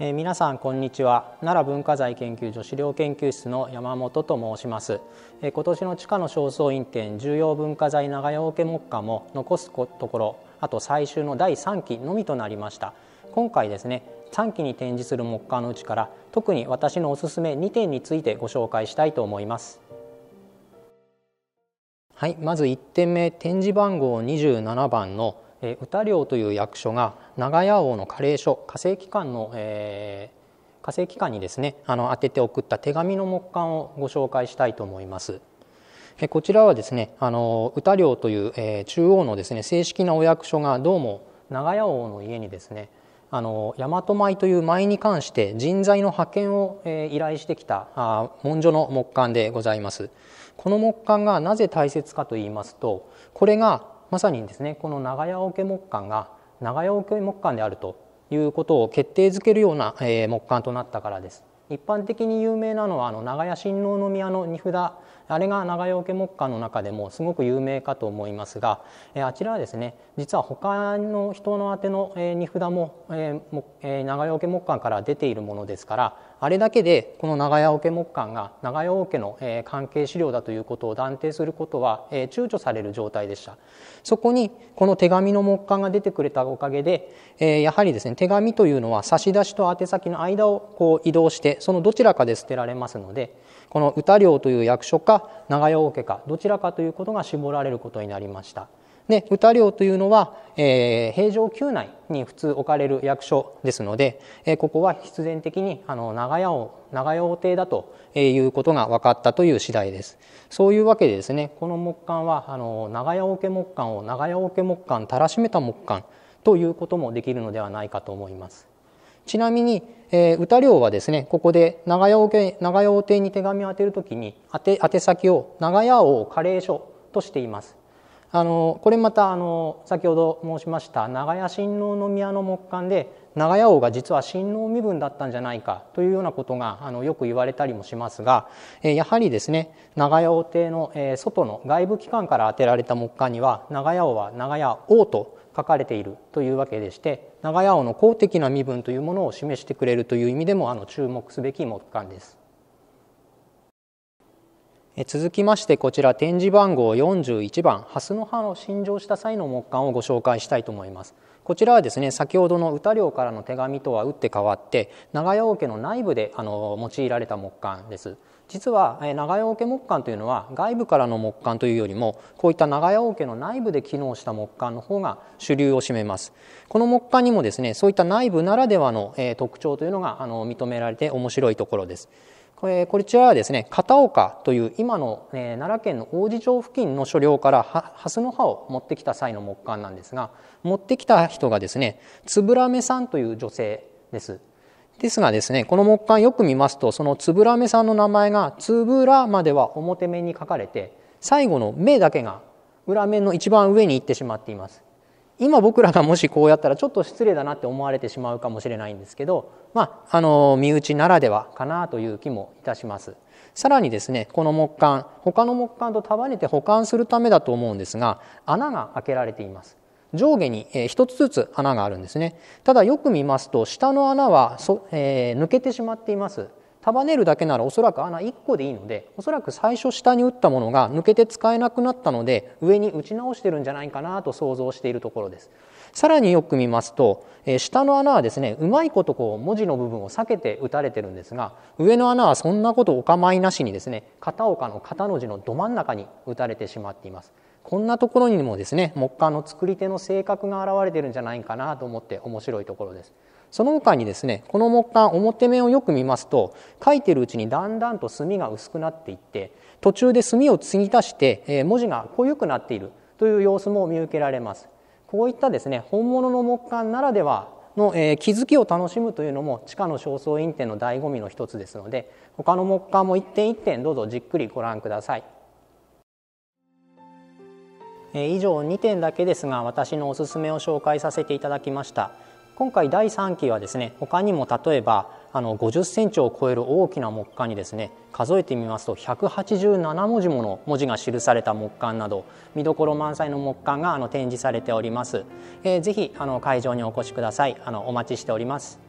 えー、皆さんこんにちは奈良文化財研究所資料研究室の山本と申します、えー、今年の地下の正倉院展重要文化財長屋桶目下も残すこところあと最終の第3期のみとなりました今回ですね3期に展示する木下のうちから特に私のおすすめ2点についてご紹介したいと思いますはいまず1点目展示番号27番の「歌寮という役所が長屋王の加齢書加星機関の、えー、火星機関にですねあの当てて送った手紙の木簡をご紹介したいと思います。こちらはですねあの歌寮という、えー、中央のですね正式なお役所がどうも長屋王の家にですねあの大和舞という舞に関して人材の派遣を、えー、依頼してきたあ文書の木簡でございます。この木簡がなぜ大切かと言いますとこれがまさにですねこの長屋桶木管が長屋桶木管であるということを決定づけるような、木管となったからです。一般的に有名なのはあの長屋親王宮の荷札あれが長屋桶木簡の中でもすごく有名かと思いますが、えあちらはですね実は他の人の宛ての、え荷札も、えー、長屋桶木下から出ているものですからあれだけでこの長屋桶木簡が長屋桶の関係資料だということを断定することは躊躇される状態でしたそこにこの手紙の木簡が出てくれたおかげでやはりですね手紙というのは差出と宛先の間をこう移動してそのどちらかで捨てられますのでこの歌寮という役所か長屋王家かどちらかということが絞られることになりましたで歌寮というのは、えー、平城宮内に普通置かれる役所ですので、えー、ここは必然的にあの長屋王長屋王邸だということが分かったという次第ですそういうわけでですねこの木簡はあの長屋王家木簡を長屋王家木簡たらしめた木簡ということもできるのではないかと思いますちなみに、えー、歌領はですね、ここで長屋王長屋王邸に手紙を宛てるときに、宛先を長屋王加齢書としています。あのこれまたあの先ほど申しました長屋親王の宮の木簡で長屋王が実は親王身分だったんじゃないかというようなことがあのよく言われたりもしますが、えやはりですね長屋王邸の、え外の外部機関から当てられた木簡には長屋王は長屋王と書かれているというわけでして長屋王の公的な身分というものを示してくれるという意味でもあの注目すべき木簡です。続きましてこちら展示番号41番「蓮の葉を新上した際の木簡」をご紹介したいと思います。こちらはですね先ほどの歌寮からの手紙とは打って変わって長屋王家の内部であの用いられた木簡です。実は長屋王家木簡というのは外部からの木簡というよりもこういった長屋王家の内部で機能した木簡の方が主流を占めますこの木簡にもですねそういった内部ならではの特徴というのが認められて面白いところですこちらはですね、片岡という今の奈良県の王子町付近の所領からハスの葉を持ってきた際の木簡なんですが、持ってきた人がですね、つぶらめさんという女性です。ですがですね、この木簡よく見ますと、そのつぶらめさんの名前がつぶらまでは表面に書かれて、最後の目だけが裏面の一番上に行ってしまっています。今僕らがもしこうやったらちょっと失礼だなって思われてしまうかもしれないんですけど、まあ、あの身内ならではかなという気もいたします。さらにですねこの木管他の木管と束ねて保管するためだと思うんですが穴が開けられています。上下に1つずつ穴があるんですねただよく見ますと下の穴はそ、えー、抜けてしまっています束ねるだけならおそらく穴1個でいいのでおそらく最初下に打ったものが抜けて使えなくなったので上に打ち直してるんじゃないかなと想像しているところですさらによく見ますと、え下の穴はですねうまいことこう文字の部分を避けて打たれてるんですが上の穴はそんなことお構いなしにですね片岡の片の字のど真ん中に打たれてしまっていますこんなところにもですね木管の作り手の性格が現れてるんじゃないかなと思って面白いところです。その他にですねこの木簡表面をよく見ますと書いてるうちにだんだんと墨が薄くなっていって途中で墨を継ぎ足して文字が濃ゆくなっているという様子も見受けられます。こういったですね本物の木簡ならではの、え気づきを楽しむというのも地下の正倉院展の醍醐味の一つですので他の木簡も一点一点どうぞじっくりご覧ください。以上2点だけですが私のおすすめを紹介させていただきました。今回第3期はですね他にも例えばあの50センチを超える大きな木簡にですね数えてみますと187文字もの文字が記された木簡など見どころ満載の木簡があの展示されております、えー、ぜひあの会場にお越しくださいあのお待ちしております